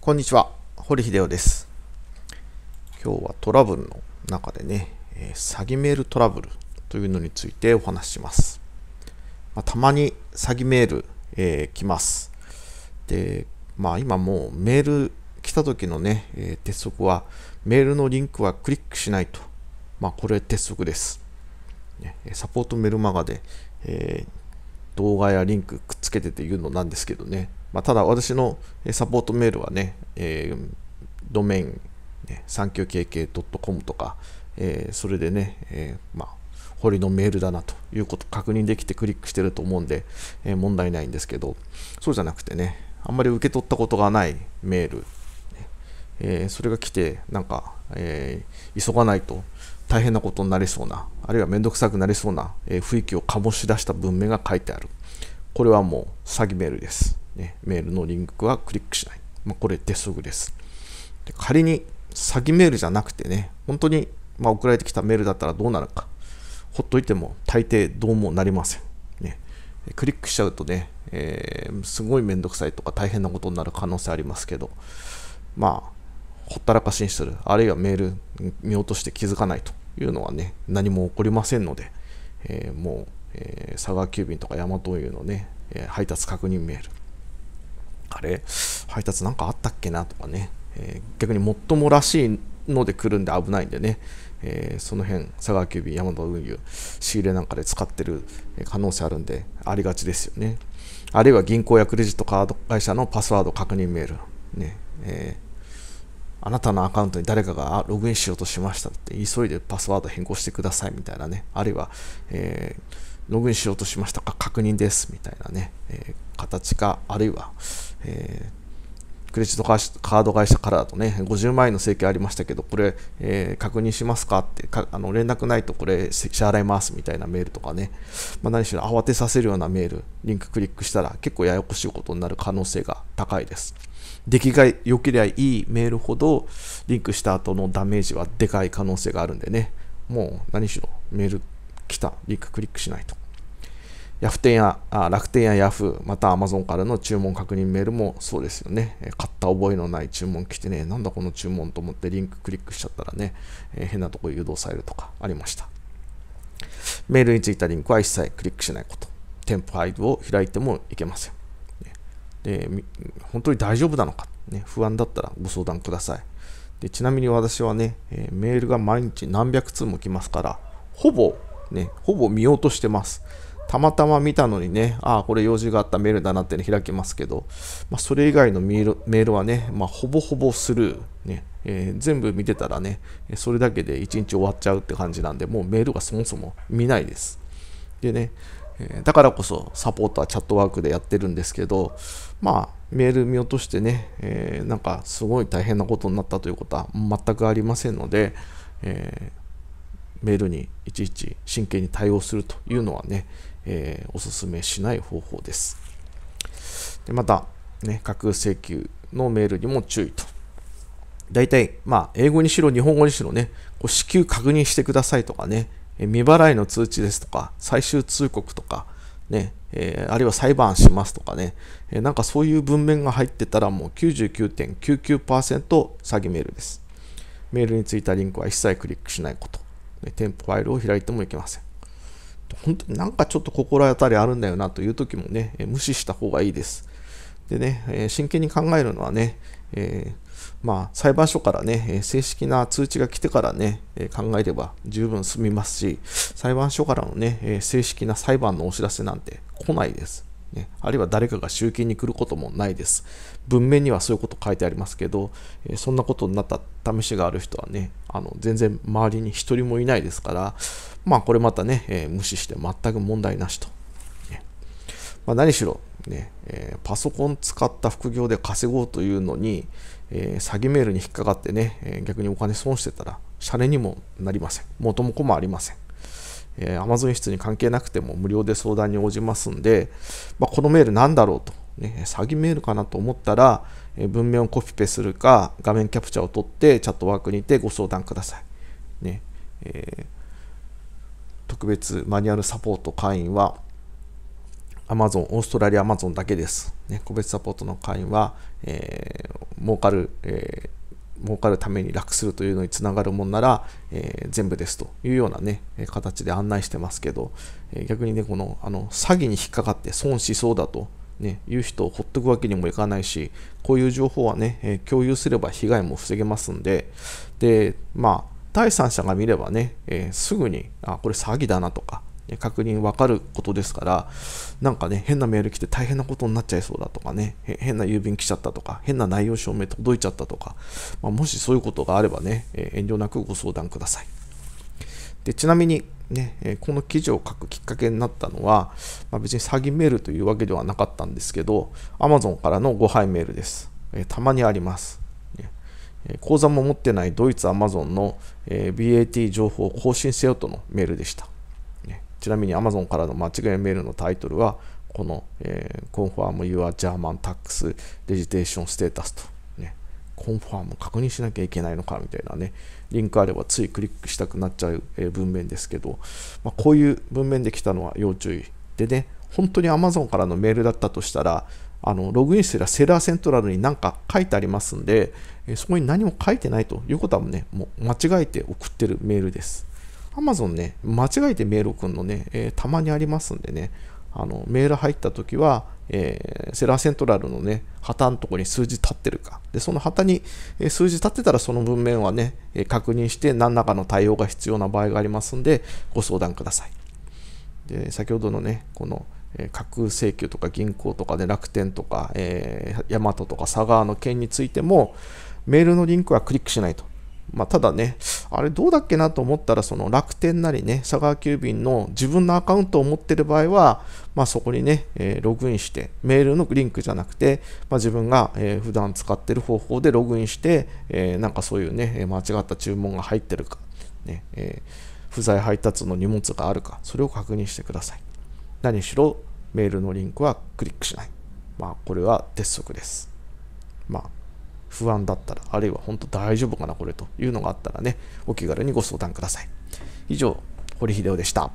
こんにちは、堀秀夫です。今日はトラブルの中でね、え詐欺メールトラブルというのについてお話しします。まあ、たまに詐欺メール、えー、来ます。で、まあ今もうメール来た時のね、えー、鉄則は、メールのリンクはクリックしないと。まあこれ鉄則です。ね、サポートメルマガで、え動画やリンクくっつけてて言うのなんですけどね、まあ、ただ私のサポートメールはね、えー、ドメイン、ね、39kk.com とか、えー、それでね、えー、まあ、堀のメールだなということ確認できてクリックしてると思うんで、え問題ないんですけど、そうじゃなくてね、あんまり受け取ったことがないメール、えそれが来て、なんか、え急がないと大変なことになりそうな、あるいは面倒くさくなりそうな、えー、雰囲気を醸し出した文面が書いてある。これはもう詐欺メールです。ね、メールのリンクはクリックしない。まあ、これ鉄則ですで。仮に詐欺メールじゃなくてね、本当に、まあ、送られてきたメールだったらどうなるか。ほっといても大抵どうもなりません。ね、クリックしちゃうとね、えー、すごいめんどくさいとか大変なことになる可能性ありますけど、まあ、ほったらかしにする、あるいはメール見落として気づかないというのはね、何も起こりませんので、えー、もう、えー、佐川急便とかヤマト運輸のね、えー、配達確認メール、あれ、配達なんかあったっけなとかね、えー、逆にもっともらしいので来るんで危ないんでね、えー、その辺、佐川急便、ヤマト運輸、仕入れなんかで使ってる可能性あるんで、ありがちですよね。あるいは銀行やクレジットカード会社のパスワード確認メール、ねえーあなたのアカウントに誰かがログインしようとしましたって急いでパスワード変更してくださいみたいなねあるいは、えー、ログインしようとしましたか確認ですみたいなね、えー、形かあるいは、えークレジットカード会社からだとね、50万円の請求ありましたけど、これ、えー、確認しますかってあの連絡ないとこれ支払いますみたいなメールとかね、まあ、何しろ慌てさせるようなメール、リンククリックしたら結構ややこしいことになる可能性が高いです。出来が良ければいいメールほど、リンクした後のダメージはでかい可能性があるんでね、もう何しろメール来た、リンククリックしないと。ヤフ店や楽天やヤフー、またアマゾンからの注文確認メールもそうですよね。買った覚えのない注文来てね、なんだこの注文と思ってリンククリックしちゃったらね、えー、変なとこ誘導されるとかありました。メールについたリンクは一切クリックしないこと。添付ファイルを開いてもいけません。で本当に大丈夫なのか、ね、不安だったらご相談ください。でちなみに私はね、えメールが毎日何百通も来ますから、ほぼ、ね、ほぼ見落としてます。たまたま見たのにね、ああ、これ用事があったメールだなって、ね、開きますけど、まあ、それ以外のメールはね、まあ、ほぼほぼスルー、ねえー、全部見てたらね、それだけで1日終わっちゃうって感じなんで、もうメールがそもそも見ないです。でね、えだからこそサポートはチャットワークでやってるんですけど、まあ、メール見落としてね、えー、なんかすごい大変なことになったということは全くありませんので、えー、メールにいちいち真剣に対応するというのはね、えー、おすすめしない方法です。でまた、ね、架空請求のメールにも注意と。大体、まあ、英語にしろ日本語にしろね、こう支給確認してくださいとかね、未払いの通知ですとか、最終通告とか、ね、えー、あるいは裁判しますとかね、えー、なんかそういう文面が入ってたらもう99.99%詐欺メールです。メールについたリンクは一切クリックしないこと。店舗ファイルを開いてもいけません。本当になんかちょっと心当たりあるんだよなという時もね、無視した方がいいです。でね、え真剣に考えるのはね、えー、まあ、裁判所からね、え正式な通知が来てからね、え考えれば十分済みますし、裁判所からのね、え正式な裁判のお知らせなんて来ないです。ね、あるいは誰かが集金に来ることもないです。文面にはそういうこと書いてありますけど、えそんなことになった試しがある人はね、あの全然周りに1人もいないですから、まあこれまたね、えー、無視して全く問題なしと。ね、まあ、何しろね、えー、パソコン使った副業で稼ごうというのに、えー、詐欺メールに引っかかってね、え逆にお金損してたら、シャレにもなりません。元も子もありません。え Amazon 室に関係なくても無料で相談に応じますんで、まあ、このメールなんだろうと、ね、詐欺メールかなと思ったら、え文面をコピペするか、画面キャプチャーを取ってチャットワークにてご相談ください。ねえー、特別マニュアルサポート会員は、Amazon、オーストラリア Amazon だけです。ね、個別サポートの会員は、えー、儲かる、えー儲かるために楽するというのにつながるもんなら、えー、全部ですというようなね、形で案内してますけど、えー、逆にね、このあの詐欺に引っかかって損しそうだと、ね、いう人をほっとくわけにもいかないし、こういう情報はね、えー、共有すれば被害も防げますんで、で、まあ、第三者が見ればね、えすぐに、あ、これ詐欺だなとか、確認分かることですから、なんかね、変なメール来て大変なことになっちゃいそうだとかね、変な郵便来ちゃったとか、変な内容証明届いちゃったとか、まあ、もしそういうことがあればね、え遠慮なくご相談ください。でちなみに、ね、えこの記事を書くきっかけになったのは、まあ、別に詐欺メールというわけではなかったんですけど、Amazon からのご配メールです。えたまにあります。口座も持ってないドイツ Amazon の BAT 情報を更新せよとのメールでした。ちなみに Amazon からの間違いメールのタイトルは、この、えー、Confirm Your German Tax Registration Status と、ね、コンファーム確認しなきゃいけないのかみたいなね、リンクあればついクリックしたくなっちゃう、えー、文面ですけど、まあ、こういう文面で来たのは要注意。でね、本当に Amazon からのメールだったとしたら、あのログインしたらセーラーセントラルに何か書いてありますんで、えー、そこに何も書いてないということはね、もう間違えて送ってるメールです。Amazon ね、間違えてメール送るのね、えー、たまにありますんでね、あのメール入った時は、えー、セラーセントラルのね、旗のところに数字立ってるか。で、その旗に、え数字立ってたらその文面はね、え確認して何らかの対応が必要な場合がありますんで、ご相談ください。で、先ほどのね、この、え架空請求とか銀行とかで、ね、楽天とか、えヤマトとか佐川の件についても、メールのリンクはクリックしないと。まあ、ただね、あれどうだっけなと思ったら、その楽天なりね、佐川急便の自分のアカウントを持ってる場合は、まあ、そこにね、えー、ログインして、メールのリンクじゃなくて、まあ、自分が、えー、普段使ってる方法でログインして、えー、なんかそういうね、間違った注文が入ってるか、ねえ不在配達の荷物があるか、それを確認してください。何しろメールのリンクはクリックしない。まあ、これは鉄則です。まあ不安だったら、あるいは本当大丈夫かな、これというのがあったらね、お気軽にご相談ください。以上、堀秀夫でした。